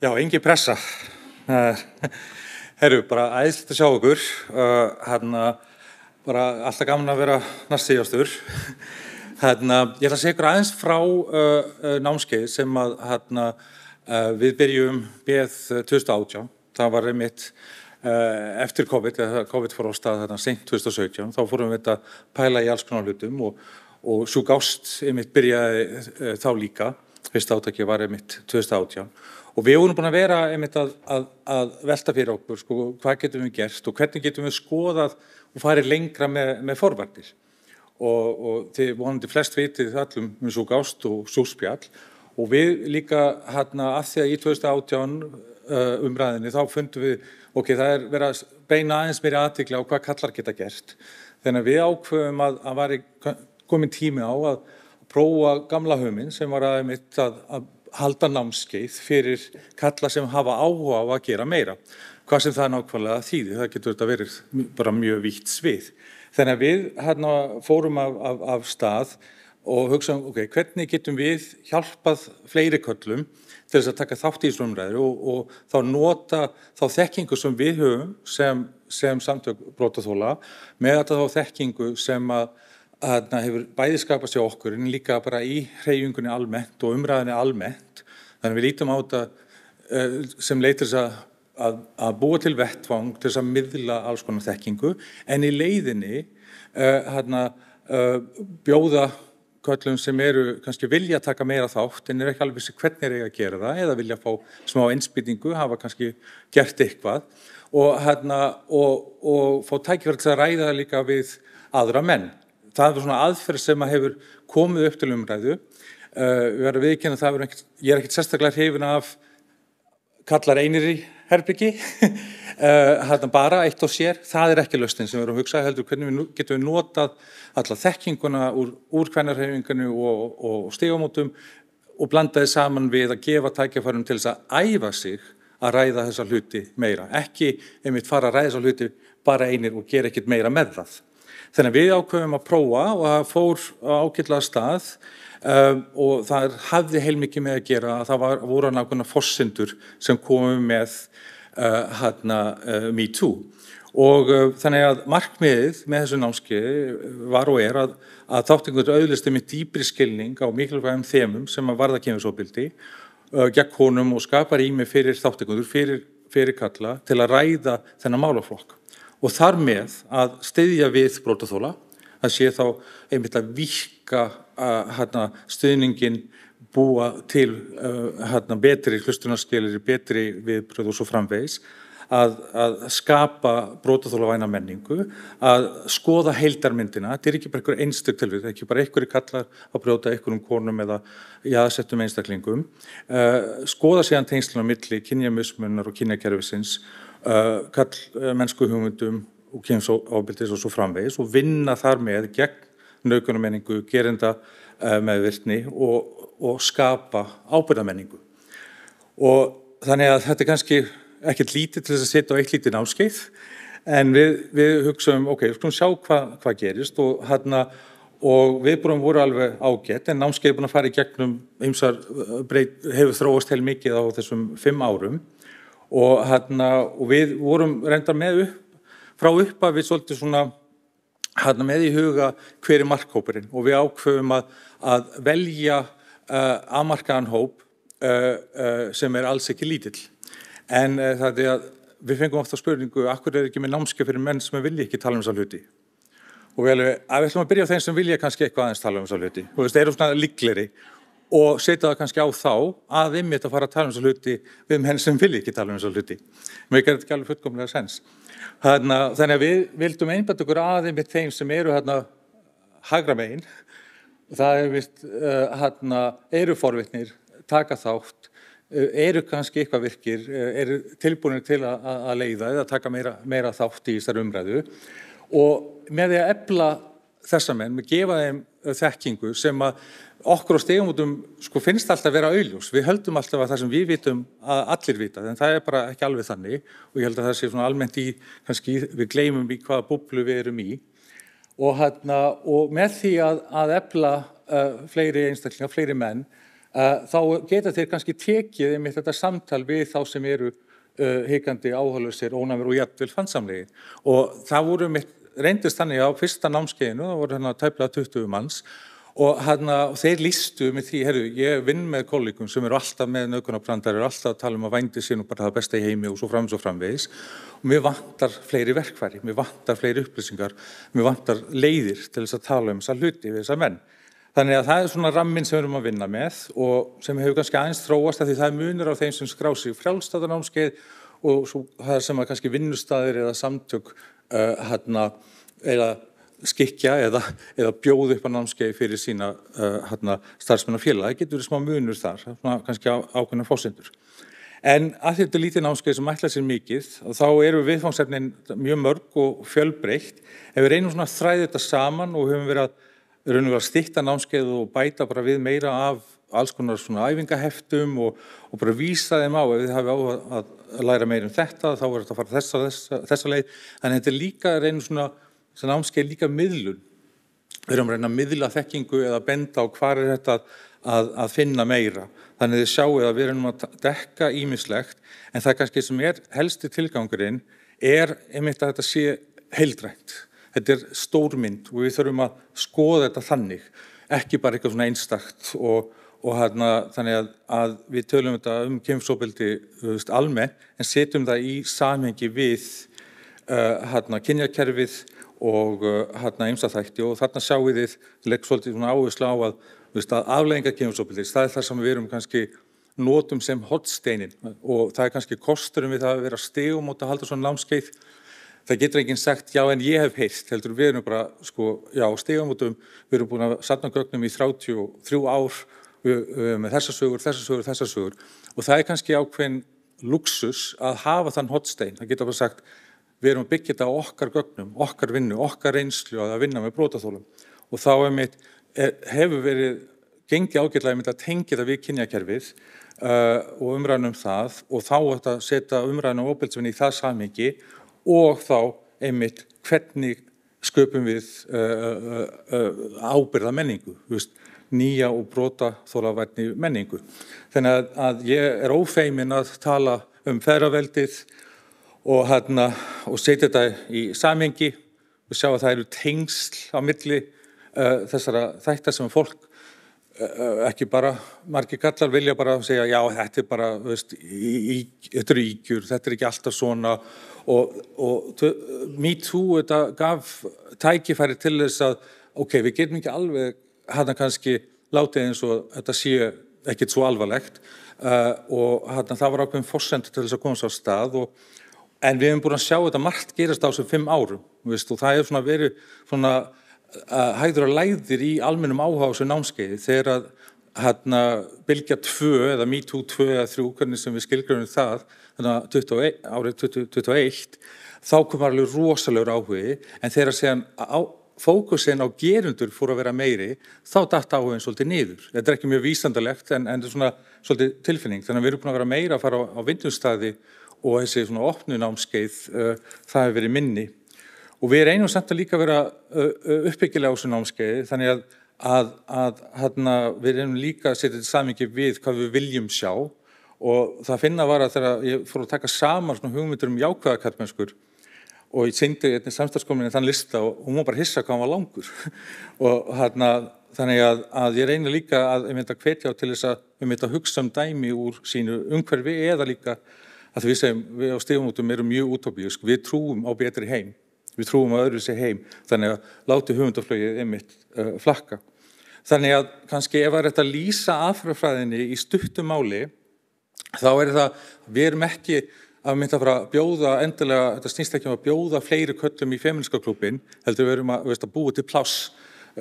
Já, engi pressa. Eh, Herru, bara æðislegt að sjá okkur. Eh, hérna, bara alltaf gaman að vera næst síðastur. Hérna, ég ætla að segja ykkur aðeins frá uh, námskeið sem að hérna, uh, við byrjum beð 2018. Það var einmitt uh, eftir COVID, COVID fór á stað þarna sent 2017. Þá fórum við þetta pæla í alls konar hlutum og, og svo gást einmitt byrjaði þá líka. Fyrsta átaki var einmitt 2018 Og við vorum búin að vera einmitt að, að, að velta fyrir okkur, sko, hvað getum við gerst og hvernig getum við skoðað og farið lengra með, með forvartir. Og, og þið vonandi flest vitið allum um svo gást og svo spjall og við líka hérna að því að í 2018 uh, umræðinni þá fundum við, ok, það er verið að beina aðeins mér aðtikla á hvað kallar geta gert. Þannig að við ákveðum að, að var komin tími á að prófa gamla höminn sem var aðeins mitt að halda námskeið fyrir kalla sem hafa áhuga á að gera meira. Hvað sem það nákvæmlega þýðir, það getur þetta verið bara mjög vitt svið. Þannig að við hérna, fórum af, af, af stað og hugsaðum, ok, hvernig getum við hjálpað fleiri köllum til þess að taka þátt í Íslandumræður og, og þá nota þá þekkingu sem við höfum sem, sem samtök brótaþóla með þetta þá þekkingu sem að að það hefur bæði skapast hjá okkur en líka bara í hreyfingunni almennt og umræðinni almennt þannig að við lítum á þetta eh, sem leitur þess að, að, að búa til vettvang til þess að miðla alls konar þekkingu en í leiðinni uh, eh, hana, uh, eh, bjóða kvöllum sem eru kannski vilja taka meira þátt en er ekki alveg sér hvernig er ég að gera það eða vilja fá smá einsbytningu hafa kannski gert eitthvað og, hana, og, og fá tækverðs að ræða líka við aðra menn það er svona aðferð sem að hefur komið upp til umræðu uh, við erum viðkennið það, er ég er ekkert sérstaklega hrifin af kallar einir í herbyggi uh, eh, bara eitt og sér, það er ekki löstin sem við erum að hugsa, heldur hvernig við getum við notað alla þekkinguna úr, úr hvernarhefinginu og, og, og stígamótum og blandaði saman við að gefa tækjafarum til þess að æfa sig að ræða þessa hluti meira, ekki einmitt fara að ræða þessa hluti bara einir og gera ekkit meira með það Þannig að við ákveðum að prófa og það fór ákveðla stað um, og það hafði heilmikið með að gera að það var, voru nákvæmlega fossindur sem komum með uh, hana, uh, Me Too. Og uh, þannig að markmiðið með þessu námskeiði uh, var og er að, að þáttingur auðlistu með dýbri skilning á mikilvægum þemum sem að varða kemursobildi, uh, gegn konum og skapar ími fyrir þáttingur, fyrir, fyrir kalla til að ræða þennan málaflokk og þar með að steyðja við brótaþóla, það sé þá einmitt að vika hérna, steyðningin búa til uh, hérna, betri hlustunarskilir, betri viðbröð og svo framvegis, Að, að skapa brótaþólavæna menningu, að skoða heildarmyndina, þetta er ekki bara einhver einstur tilvíð, það er ekki bara einhverju kallar að brjóta einhverjum konum eða jáðsettum einstaklingum, uh, skoða séðan tengslunum milli, kynjamusmunnar og kynjakerfisins Uh, kall uh, mennskuhugmyndum og kynnsóbildis og svo framvegis og vinna þar með gegn naukunarmenningu, gerinda uh, meðvirtni og, og skapa ábyrðamenningu. Og þannig að þetta er kannski ekkert lítið til þess að setja á eitt lítið náskeið en við, við hugsaum, ok, við skulum sjá hvað hva gerist og hérna og viðbúrum voru alveg ágætt en námskeið er búin að fara í gegnum breyt, hefur þróast heil mikið á þessum fimm árum og, hana, og við vorum reynda með upp, frá uppa við svolítið svona hana, með í huga hverju markkóparinn og við ákveðum að, að velja uh, eh, amarkaðan hóp uh, uh, sem er alls ekki lítill en það er að við fengum ofta spurningu akkur er ekki með námskeið fyrir menn sem vilja ekki tala um þessar hluti og við ætlum að byrja á þeim sem vilja kannski eitthvað aðeins tala um þessar hluti og þú veist, það eru svona líkleri og setja það kannski á þá að við mitt að fara að tala um þessu hluti við um henn sem vil ekki tala um þessu hluti mér gerði þetta ekki alveg fullkomlega sens þannig að við vildum einbætt okkur aðeins með þeim sem eru hérna hagra megin það er vist hérna eh, eru forvittnir, taka þátt eh, eru kannski eitthvað virkir eh, eru tilbúinir til að leiða eða taka meira, meira þátt í þessar umræðu og með því að epla þessa menn með gefa þeim eh, þekkingu sem að okkur á stegumótum sko finnst alltaf að vera auðljós við höldum alltaf að það sem við vitum að allir vita en það er bara ekki alveg þannig og ég held að það sé svona almennt í kannski við gleymum í hvaða búblu við erum í og, hana, og með því að, að efla uh, fleiri einstaklingar, fleiri menn uh, þá geta þeir kannski tekið um þetta samtal við þá sem eru uh, heikandi áhaglusir, ónæmur og jættil fannsamlegi og það voru mitt reyndist þannig á fyrsta námskeiðinu, það voru hérna tæpla 20 manns og hérna þeir lístu með því, herru, ég vinn með kollegum sem eru alltaf með nökunarbrandar, eru alltaf að tala um að vændi sín og bara það besta í heimi og svo fram og framvegis og mér vantar fleiri verkværi, mér vantar fleiri upplýsingar, mér vantar leiðir til þess að tala um þessa hluti við þessa menn. Þannig að það er svona rammin sem við erum að vinna með og sem hefur kannski aðeins þróast að því það munur á þeim sem skrási frjálstæðanámskeið og svo, það sem að kannski vinnustæðir eða samtök uh, hérna, eða skikja eða, eða bjóð upp að námskei fyrir sína uh, hérna, starfsmenn og félag. Það getur smá munur þar, svona, kannski á, ákveðna fósendur. En að þetta lítið námskeið sem ætla sér mikið, þá eru viðfangsefnin mjög mörg og fjölbreykt. Ef við reynum svona að þræða þetta saman og höfum verið að raun og vera stittan námskeið og bæta bara við meira af alls konar svona æfingaheftum og, og bara vísa þeim á ef þið hafi á að læra meira um þetta þá er þetta að fara þessa, þessa, þessa leið en þetta er líka reynum svona þessi námskeið líka miðlun við erum reynið að miðla þekkingu eða benda á hvað er þetta að, að finna meira þannig þið sjáu að við erum að dekka ímislegt en það kannski sem er helsti tilgangurinn er einmitt að þetta sé heildrægt þetta er stórmynd og við þurfum að skoða þetta þannig, ekki bara eitthvað svona einstakt og, og hana, þannig að, að við tölum þetta um kemsóbildi almenn en setjum það í samhengi við uh, hérna, kynjarkerfið og heimsaþækti uh, hérna, og þarna sjáum við þið legg svolítið áherslu á að, að aflegginga kemsóbildis, það er það sem við erum kannski nótum sem hotsteinin og það er kannski kosturum við það að vera stegum út að halda svona lámskeið það getur enginn sagt já en ég hef heist heldur við erum bara sko já stegamótum um, við erum búin að satna gögnum í 33 ár við, við, með þessarsögur, þessarsögur, þessarsögur og það er kannski ákveðin luxus að hafa þann hotstein, það getur bara sagt við erum að byggja þetta á okkar gögnum, okkar vinnu, okkar reynslu að vinna með brótaþólum og þá er mitt, e, hefur verið gengi ágjörlega að mynda að tengja það við kynjakerfið uh, og umræðnum það og þá þetta setja umræðnum og óbilsvinni í það samingi og þá einmitt hvernig sköpum við uh, eh, uh, eh, uh, eh, ábyrða menningu, veist, nýja og brota þólaverni menningu. Þannig að, að ég er ófeimin að tala um ferraveldið og, hérna, og setja þetta í samengi og sjá að það eru tengsl á milli þessara þættar sem fólk ekki bara, margir kallar vilja bara segja já þetta er bara, veist, í, í, þetta eru ígjur, þetta er ekki alltaf svona og, og MeToo þetta gaf tækifæri til þess að ok, við getum ekki alveg hann að kannski látið eins og þetta sé ekkit svo alvarlegt uh, og hann að það var ákveðin fórsend til þess að komast á stað og, en við hefum búin að sjá þetta margt gerast á þessum fimm árum veist, og það hefur svona verið svona uh, hægður að læðir í almennum áhásu námskeiði þegar að hérna bylgja 2 eða me too 2 eða 3 hvernig sem við skilgjörnum það þannig að árið 2021 þá kom alveg rosalegur áhugi en þegar séðan fókusin á gerundur fór að vera meiri þá dætt áhugin svolítið niður þetta er ekki mjög vísandalegt en, en svona svolítið tilfinning þannig að við erum búin að vera meira að fara á, á vindumstæði og þessi svona opnunámskeið uh, eh, það hefur verið minni og við reynum samt að líka vera uh, eh, uppbyggilega á þessu námskeiði þannig að að, að hérna, við erum líka að setja þetta samingi við hvað við viljum sjá og það finna var að þegar ég fór að taka saman svona hugmyndur um jákvæða kallmennskur og ég sýndi einnig samstagskominu þann lista og hún var bara hissa hvað hann var langur og hérna þannig að, að ég reyna líka að ég myndi að hvetja á til þess að við myndi að hugsa um dæmi úr sínu umhverfi eða líka að við sem við á stífumótum um, erum mjög útópíusk, við trúum á betri heim við trúum að öðru sér heim þannig að láti hugmyndaflögið einmitt uh, flakka þannig að kannski ef það er þetta að lýsa aðfrafræðinni í stuttum máli þá er það, við erum ekki að mynda að fara að bjóða endilega, þetta snýst ekki um að bjóða fleiri köllum í feminska klubin, heldur við erum að, veist, að búa til pláss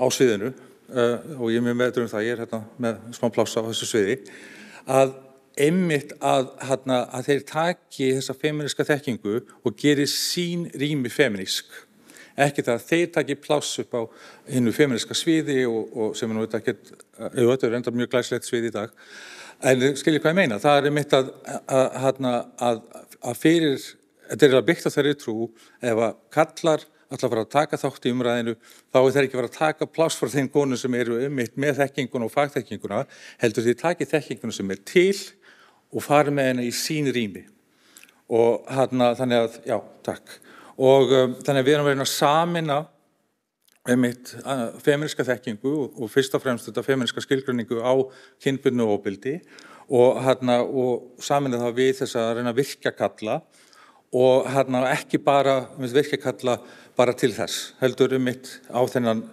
á sviðinu uh, og ég er mjög meðdur um það, ég er hérna með smá pláss á þessu sviði að einmitt að, hana, að þeir taki þessa feminiska þekkingu og geri sín rými feminisk ekki það að þeir taki pláss upp á hennu feminiska sviði og, og sem er nú þetta ekkert eh, auðvitað er enda mjög glæslegt sviði í dag en skiljið hvað ég meina, það er einmitt að, að, hérna, að fyrir þetta er að byggta þeirri trú ef að kallar alltaf að fara að taka þátt í umræðinu, þá er það ekki að fara að taka pláss frá þeim konum sem eru ummitt með þekkinguna og fagþekkinguna, heldur því að það er takið þekkinguna sem er til og farið með henni í sín rými og hana, þannig að, já, takk og um, þannig að við erum verið að samina um eitt feministka þekkingu og, og fyrst og fremst þetta feministka skilgrunningu á kynbunnu og óbildi og, og samina það við þess að reyna að virka kalla og hana, ekki bara virka kalla bara til þess heldur um eitt á þennan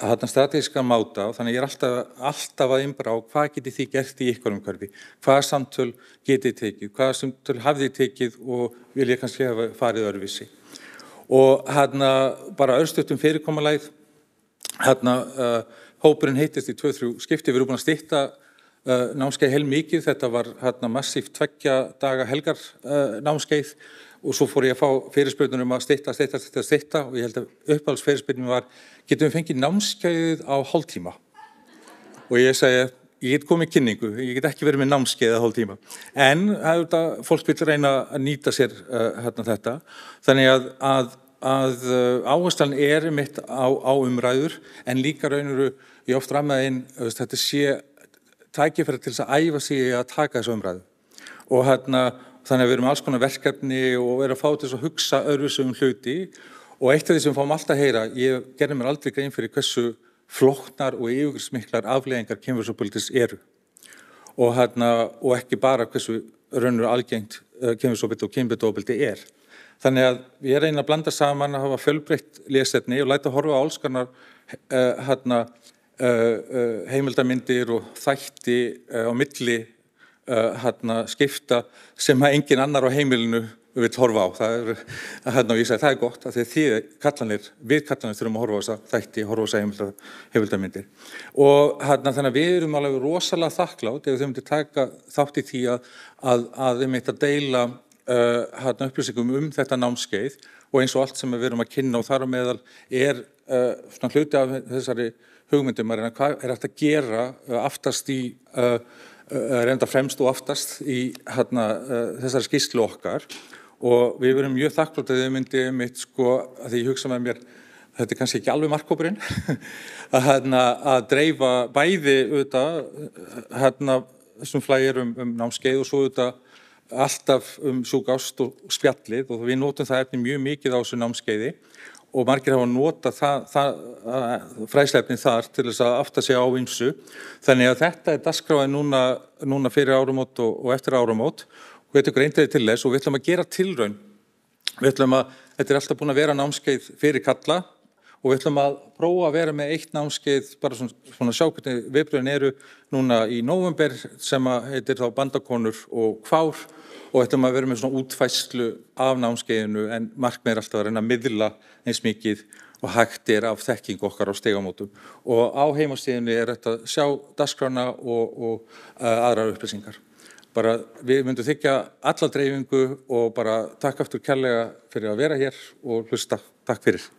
þarna strategíska máta og þannig ég er alltaf, alltaf að ymbra á hvað geti þið gert í ykkur umhverfi, hvaða samtöl getið tekið, hvaða samtöl hafið tekið og vil ég kannski hafa farið örfisi. Og hérna bara örstutum fyrirkomalæð, hérna uh, hópurinn heitist í 2-3 skipti, við erum búin að styrta uh, námskeið heil mikið, þetta var hérna massíft tveggja daga helgar uh, námskeið og svo fór ég að fá fyrirspöldunum að stitta, stitta, stitta, stitta og ég held að upphaldsfyrirspöldunum var getum við fengið námskeiðið á hálftíma og ég segja ég get komið kynningu, ég get ekki verið með námskeiðið á hálftíma en þetta, fólk vil reyna að nýta sér uh, hérna þetta þannig að, að, að eh, áherslan er mitt á, á umræður en líka raunuru ég oft rammaði inn þetta sé tækifæri til þess að æfa sig að taka þessu umræðu og hérna Þannig að við erum alls konar verkefni og erum að fá til að hugsa öðruvísum hluti og eitt af því sem fáum alltaf að heyra, ég gerði mér aldrei grein fyrir hversu floknar og yfirgriðsmiklar afleggingar kemursopolitis eru og, hérna, og ekki bara hversu raunur algengt eh, kemursopoliti og kemursopoliti er. Þannig að ég reyna að blanda saman að hafa fjölbreytt lesetni og læta að horfa á allskanar eh, hérna, eh, heimildarmyndir og þætti á milli uh, eh, hérna, skifta sem að engin annar á heimilinu við horfa á. Það er, hérna, ég segi það er gott að því því kallanir, við kallanir þurfum að horfa á þess að þætti, horfa á þess að heimildamindir og hérna þannig að við erum alveg rosalega þakklátt ef þau myndir taka þátt í því að að, að þau myndir að deila uh, hérna upplýsingum um þetta námskeið og eins og allt sem við erum að kynna og þar á meðal er uh, svona hluti af þessari hugmyndum að reyna hvað er hægt að gera uh, aftast í Eh, eh, reynda fremst og aftast í hana, eh, þessari skýrslu okkar og við verum mjög þakklátt að þau myndi mitt sko að því ég hugsa með mér þetta er kannski ekki alveg markkópurinn að, hana, að dreifa bæði auðvitað hérna þessum flægirum um námskeið og svo auðvitað alltaf um sjúk ást og spjallið og við notum það efni mjög mikið á þessu námskeiði og margir hafa nota það, það, fræslefni þar til þess að afta sig á ymsu þannig að þetta er dasgráðin núna, núna fyrir áramót og, og eftir áramót og þetta er greintiði til þess og við ætlum að gera tilraun við ætlum að, þetta er alltaf búin að vera námskeið fyrir kalla og við ætlum að prófa að vera með eitt námskeið, bara svona, svona sjá hvernig viðbröðin eru núna í november sem að heitir þá bandakonur og kvár og ætlum að vera með svona útfæslu af námskeiðinu en markmið er alltaf að reyna að miðla eins mikið og hægt er af þekking okkar á stegamótum og á heimastíðinu er þetta að sjá dasgrána og, og uh, aðrar upplýsingar. Bara við myndum þykja alla dreifingu og bara takk aftur kærlega fyrir að vera hér og hlusta. Takk fyrir.